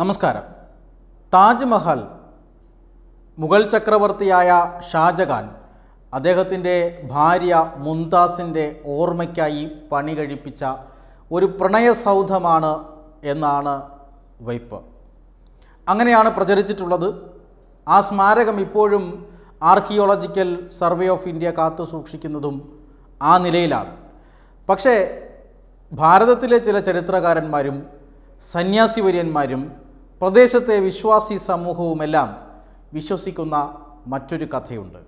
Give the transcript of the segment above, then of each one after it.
നമസ്കാരം താജ്മഹൽ മുഗൾ ചക്രവർത്തിയായ ഷാജഹാൻ അദ്ദേഹത്തിൻ്റെ ഭാര്യ മുംതാസിൻ്റെ ഓർമ്മയ്ക്കായി പണി കഴിപ്പിച്ച ഒരു പ്രണയസൗധമാണ് എന്നാണ് വയ്പ് അങ്ങനെയാണ് പ്രചരിച്ചിട്ടുള്ളത് ആ സ്മാരകം ഇപ്പോഴും ആർക്കിയോളജിക്കൽ സർവേ ഓഫ് ഇന്ത്യ കാത്തു സൂക്ഷിക്കുന്നതും ആ നിലയിലാണ് പക്ഷേ ഭാരതത്തിലെ ചില ചരിത്രകാരന്മാരും സന്യാസിവര്യന്മാരും പ്രദേശത്തെ വിശ്വാസി സമൂഹവുമെല്ലാം വിശ്വസിക്കുന്ന മറ്റൊരു കഥയുണ്ട്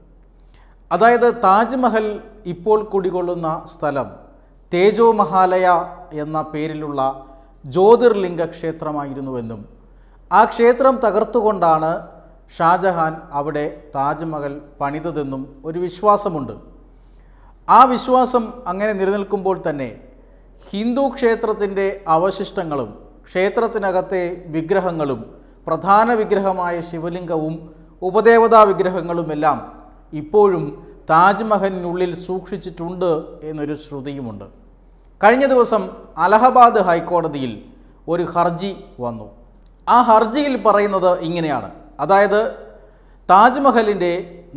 അതായത് താജ്മഹൽ ഇപ്പോൾ കുടികൊള്ളുന്ന സ്ഥലം തേജോ മഹാലയ എന്ന പേരിലുള്ള ജ്യോതിർലിംഗ ക്ഷേത്രമായിരുന്നുവെന്നും ആ ക്ഷേത്രം തകർത്തുകൊണ്ടാണ് ഷാജഹാൻ അവിടെ താജ്മഹൽ പണിതതെന്നും ഒരു വിശ്വാസമുണ്ട് ആ വിശ്വാസം അങ്ങനെ നിലനിൽക്കുമ്പോൾ തന്നെ ഹിന്ദു ക്ഷേത്രത്തിൻ്റെ അവശിഷ്ടങ്ങളും ക്ഷേത്രത്തിനകത്തെ വിഗ്രഹങ്ങളും പ്രധാന വിഗ്രഹമായ ശിവലിംഗവും ഉപദേവതാ വിഗ്രഹങ്ങളുമെല്ലാം ഇപ്പോഴും താജ്മഹലിനുള്ളിൽ സൂക്ഷിച്ചിട്ടുണ്ട് എന്നൊരു ശ്രുതിയുമുണ്ട് കഴിഞ്ഞ ദിവസം അലഹബാദ് ഹൈക്കോടതിയിൽ ഒരു ഹർജി വന്നു ആ ഹർജിയിൽ പറയുന്നത് ഇങ്ങനെയാണ് അതായത് താജ്മഹലിൻ്റെ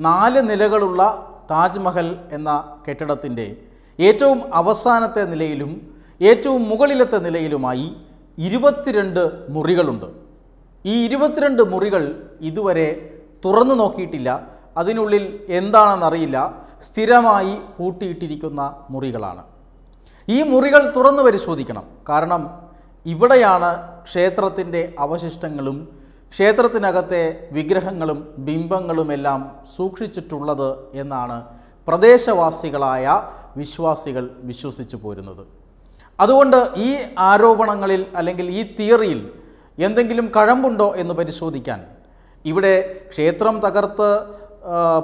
നാല് നിലകളുള്ള താജ്മഹൽ എന്ന കെട്ടിടത്തിൻ്റെ ഏറ്റവും അവസാനത്തെ നിലയിലും ഏറ്റവും മുകളിലത്തെ നിലയിലുമായി ഇരുപത്തിരണ്ട് മുറികളുണ്ട് ഈ ഇരുപത്തിരണ്ട് മുറികൾ ഇതുവരെ തുറന്നു നോക്കിയിട്ടില്ല അതിനുള്ളിൽ എന്താണെന്നറിയില്ല സ്ഥിരമായി പൂട്ടിയിട്ടിരിക്കുന്ന മുറികളാണ് ഈ മുറികൾ തുറന്നു പരിശോധിക്കണം കാരണം ഇവിടെയാണ് ക്ഷേത്രത്തിൻ്റെ അവശിഷ്ടങ്ങളും ക്ഷേത്രത്തിനകത്തെ വിഗ്രഹങ്ങളും ബിംബങ്ങളുമെല്ലാം സൂക്ഷിച്ചിട്ടുള്ളത് എന്നാണ് പ്രദേശവാസികളായ വിശ്വാസികൾ വിശ്വസിച്ചു പോരുന്നത് അതുകൊണ്ട് ഈ ആരോപണങ്ങളിൽ അല്ലെങ്കിൽ ഈ തിയറിയിൽ എന്തെങ്കിലും കഴമ്പുണ്ടോ എന്ന് പരിശോധിക്കാൻ ഇവിടെ ക്ഷേത്രം തകർത്ത്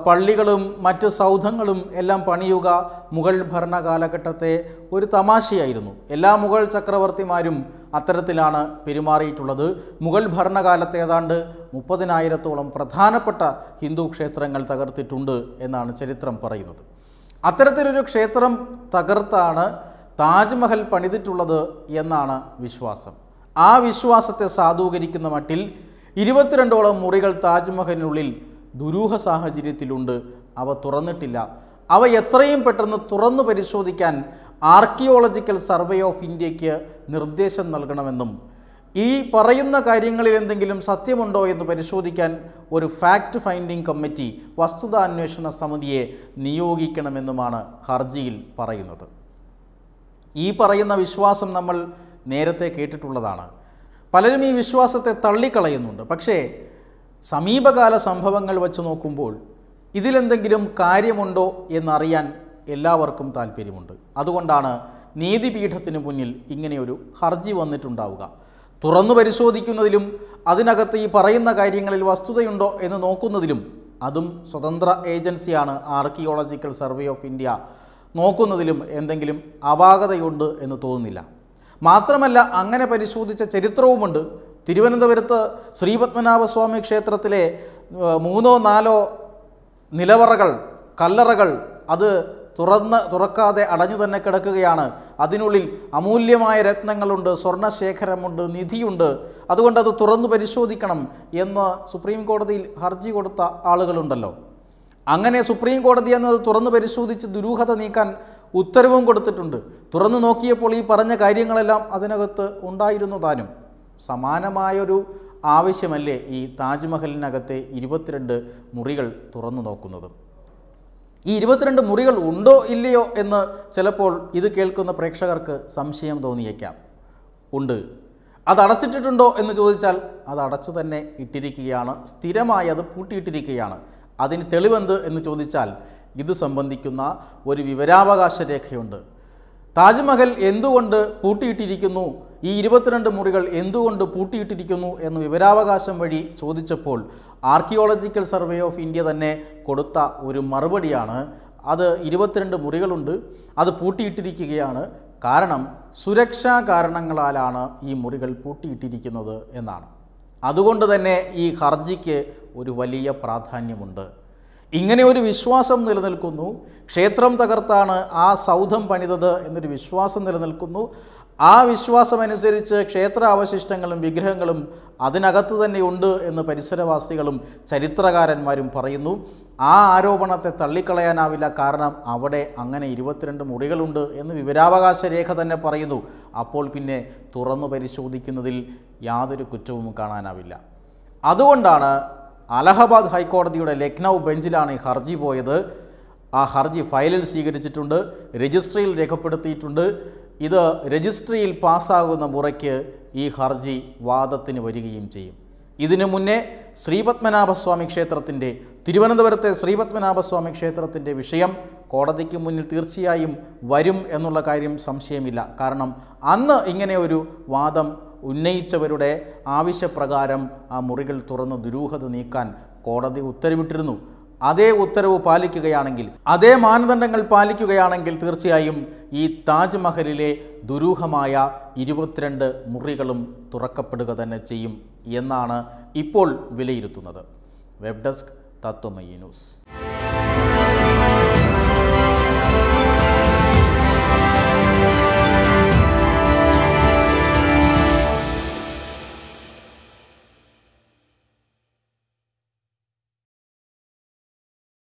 പള്ളികളും മറ്റ് സൗധങ്ങളും എല്ലാം പണിയുക മുഗൾ ഭരണകാലഘട്ടത്തെ ഒരു തമാശയായിരുന്നു എല്ലാ മുഗൾ ചക്രവർത്തിമാരും അത്തരത്തിലാണ് പെരുമാറിയിട്ടുള്ളത് മുഗൾ ഭരണകാലത്ത് ഏതാണ്ട് മുപ്പതിനായിരത്തോളം പ്രധാനപ്പെട്ട ഹിന്ദു ക്ഷേത്രങ്ങൾ തകർത്തിട്ടുണ്ട് എന്നാണ് ചരിത്രം പറയുന്നത് അത്തരത്തിലൊരു ക്ഷേത്രം തകർത്താണ് താജ്മഹൽ പണിതിട്ടുള്ളത് എന്നാണ് വിശ്വാസം ആ വിശ്വാസത്തെ സാധൂകരിക്കുന്ന മട്ടിൽ ഇരുപത്തിരണ്ടോളം മുറികൾ താജ്മഹലിനുള്ളിൽ ദുരൂഹ സാഹചര്യത്തിലുണ്ട് അവ തുറന്നിട്ടില്ല അവ എത്രയും പെട്ടെന്ന് തുറന്നു പരിശോധിക്കാൻ ആർക്കിയോളജിക്കൽ സർവേ ഓഫ് ഇന്ത്യക്ക് നിർദ്ദേശം നൽകണമെന്നും ഈ പറയുന്ന കാര്യങ്ങളിൽ എന്തെങ്കിലും സത്യമുണ്ടോ എന്ന് പരിശോധിക്കാൻ ഒരു ഫാക്ട് ഫൈൻഡിംഗ് കമ്മിറ്റി വസ്തുതാന്വേഷണ സമിതിയെ നിയോഗിക്കണമെന്നുമാണ് ഹർജിയിൽ പറയുന്നത് ഈ പറയുന്ന വിശ്വാസം നമ്മൾ നേരത്തെ കേട്ടിട്ടുള്ളതാണ് പലരും ഈ വിശ്വാസത്തെ തള്ളിക്കളയുന്നുണ്ട് പക്ഷേ സമീപകാല സംഭവങ്ങൾ വച്ച് നോക്കുമ്പോൾ ഇതിലെന്തെങ്കിലും കാര്യമുണ്ടോ എന്നറിയാൻ എല്ലാവർക്കും താല്പര്യമുണ്ട് അതുകൊണ്ടാണ് നീതിപീഠത്തിന് മുന്നിൽ ഇങ്ങനെയൊരു ഹർജി വന്നിട്ടുണ്ടാവുക തുറന്നു പരിശോധിക്കുന്നതിലും അതിനകത്ത് ഈ പറയുന്ന കാര്യങ്ങളിൽ വസ്തുതയുണ്ടോ എന്ന് നോക്കുന്നതിലും അതും സ്വതന്ത്ര ഏജൻസിയാണ് ആർക്കിയോളജിക്കൽ സർവേ ഓഫ് ഇന്ത്യ നോക്കുന്നതിലും എന്തെങ്കിലും അപാകതയുണ്ട് എന്ന് തോന്നുന്നില്ല മാത്രമല്ല അങ്ങനെ പരിശോധിച്ച ചരിത്രവുമുണ്ട് തിരുവനന്തപുരത്ത് ശ്രീപത്മനാഭസ്വാമി ക്ഷേത്രത്തിലെ മൂന്നോ നാലോ നിലവറകൾ കല്ലറകൾ അത് തുറന്ന് തുറക്കാതെ അടഞ്ഞു തന്നെ കിടക്കുകയാണ് അതിനുള്ളിൽ അമൂല്യമായ രത്നങ്ങളുണ്ട് സ്വർണശേഖരമുണ്ട് നിധിയുണ്ട് അതുകൊണ്ട് അത് തുറന്നു പരിശോധിക്കണം എന്ന് സുപ്രീം കോടതിയിൽ ഹർജി കൊടുത്ത ആളുകളുണ്ടല്ലോ അങ്ങനെ സുപ്രീം കോടതി എന്നത് തുറന്നു പരിശോധിച്ച് ദുരൂഹത നീക്കാൻ ഉത്തരവും കൊടുത്തിട്ടുണ്ട് തുറന്നു നോക്കിയപ്പോൾ ഈ പറഞ്ഞ കാര്യങ്ങളെല്ലാം അതിനകത്ത് ഉണ്ടായിരുന്നു താനും സമാനമായൊരു ആവശ്യമല്ലേ ഈ താജ്മഹലിനകത്തെ ഇരുപത്തിരണ്ട് മുറികൾ തുറന്നു നോക്കുന്നത് ഈ ഇരുപത്തിരണ്ട് മുറികൾ ഉണ്ടോ ഇല്ലയോ എന്ന് ചിലപ്പോൾ ഇത് കേൾക്കുന്ന പ്രേക്ഷകർക്ക് സംശയം തോന്നിയേക്കാം ഉണ്ട് അത് അടച്ചിട്ടിട്ടുണ്ടോ എന്ന് ചോദിച്ചാൽ അത് അടച്ചു തന്നെ ഇട്ടിരിക്കുകയാണ് സ്ഥിരമായി അത് പൂട്ടിയിട്ടിരിക്കുകയാണ് അതിന് തെളിവെന്ത് എന്ന് ചോദിച്ചാൽ ഇത് സംബന്ധിക്കുന്ന ഒരു വിവരാവകാശ രേഖയുണ്ട് താജ്മഹൽ എന്തുകൊണ്ട് പൂട്ടിയിട്ടിരിക്കുന്നു ഈ ഇരുപത്തിരണ്ട് മുറികൾ എന്തുകൊണ്ട് പൂട്ടിയിട്ടിരിക്കുന്നു എന്ന് വിവരാവകാശം വഴി ചോദിച്ചപ്പോൾ ആർക്കിയോളജിക്കൽ സർവേ ഓഫ് ഇന്ത്യ തന്നെ കൊടുത്ത ഒരു മറുപടിയാണ് അത് ഇരുപത്തിരണ്ട് മുറികളുണ്ട് അത് പൂട്ടിയിട്ടിരിക്കുകയാണ് കാരണം സുരക്ഷാ കാരണങ്ങളാലാണ് ഈ മുറികൾ പൂട്ടിയിട്ടിരിക്കുന്നത് എന്നാണ് അതുകൊണ്ട് തന്നെ ഈ ഹർജിക്ക് ഒരു വലിയ പ്രാധാന്യമുണ്ട് ഇങ്ങനെ ഒരു വിശ്വാസം നിലനിൽക്കുന്നു ക്ഷേത്രം തകർത്താണ് ആ സൗധം പണിതത് എന്നൊരു വിശ്വാസം നിലനിൽക്കുന്നു ആ വിശ്വാസമനുസരിച്ച് ക്ഷേത്ര അവശിഷ്ടങ്ങളും വിഗ്രഹങ്ങളും അതിനകത്ത് ഉണ്ട് എന്ന് പരിസരവാസികളും ചരിത്രകാരന്മാരും പറയുന്നു ആ ആരോപണത്തെ തള്ളിക്കളയാനാവില്ല കാരണം അവിടെ അങ്ങനെ ഇരുപത്തിരണ്ട് മുറികളുണ്ട് എന്ന് വിവരാവകാശ രേഖ തന്നെ പറയുന്നു അപ്പോൾ പിന്നെ തുറന്നു പരിശോധിക്കുന്നതിൽ യാതൊരു കുറ്റവും കാണാനാവില്ല അതുകൊണ്ടാണ് അലഹബാദ് ഹൈക്കോടതിയുടെ ലക്നൗ ബെഞ്ചിലാണ് ഈ ഹർജി പോയത് ആ ഹർജി ഫയലിൽ സ്വീകരിച്ചിട്ടുണ്ട് രജിസ്ട്രിയിൽ രേഖപ്പെടുത്തിയിട്ടുണ്ട് ഇത് രജിസ്ട്രിയിൽ പാസ്സാകുന്ന മുറയ്ക്ക് ഈ ഹർജി വാദത്തിന് വരികയും ചെയ്യും ഇതിനു മുന്നേ ശ്രീപത്മനാഭസ്വാമി ക്ഷേത്രത്തിൻ്റെ തിരുവനന്തപുരത്തെ ശ്രീപത്മനാഭസ്വാമി ക്ഷേത്രത്തിൻ്റെ വിഷയം കോടതിക്ക് മുന്നിൽ തീർച്ചയായും വരും എന്നുള്ള കാര്യം സംശയമില്ല കാരണം അന്ന് ഇങ്ങനെ ഒരു വാദം ഉന്നയിച്ചവരുടെ ആവശ്യപ്രകാരം ആ മുറികൾ തുറന്ന് ദുരൂഹത നീക്കാൻ കോടതി ഉത്തരവിട്ടിരുന്നു അതേ ഉത്തരവ് പാലിക്കുകയാണെങ്കിൽ അതേ മാനദണ്ഡങ്ങൾ പാലിക്കുകയാണെങ്കിൽ തീർച്ചയായും ഈ താജ്മഹലിലെ ദുരൂഹമായ ഇരുപത്തിരണ്ട് മുറികളും തുറക്കപ്പെടുക തന്നെ ചെയ്യും എന്നാണ് ഇപ്പോൾ വിലയിരുത്തുന്നത് വെബ് ഡെസ്ക് തത്വമയി ന്യൂസ്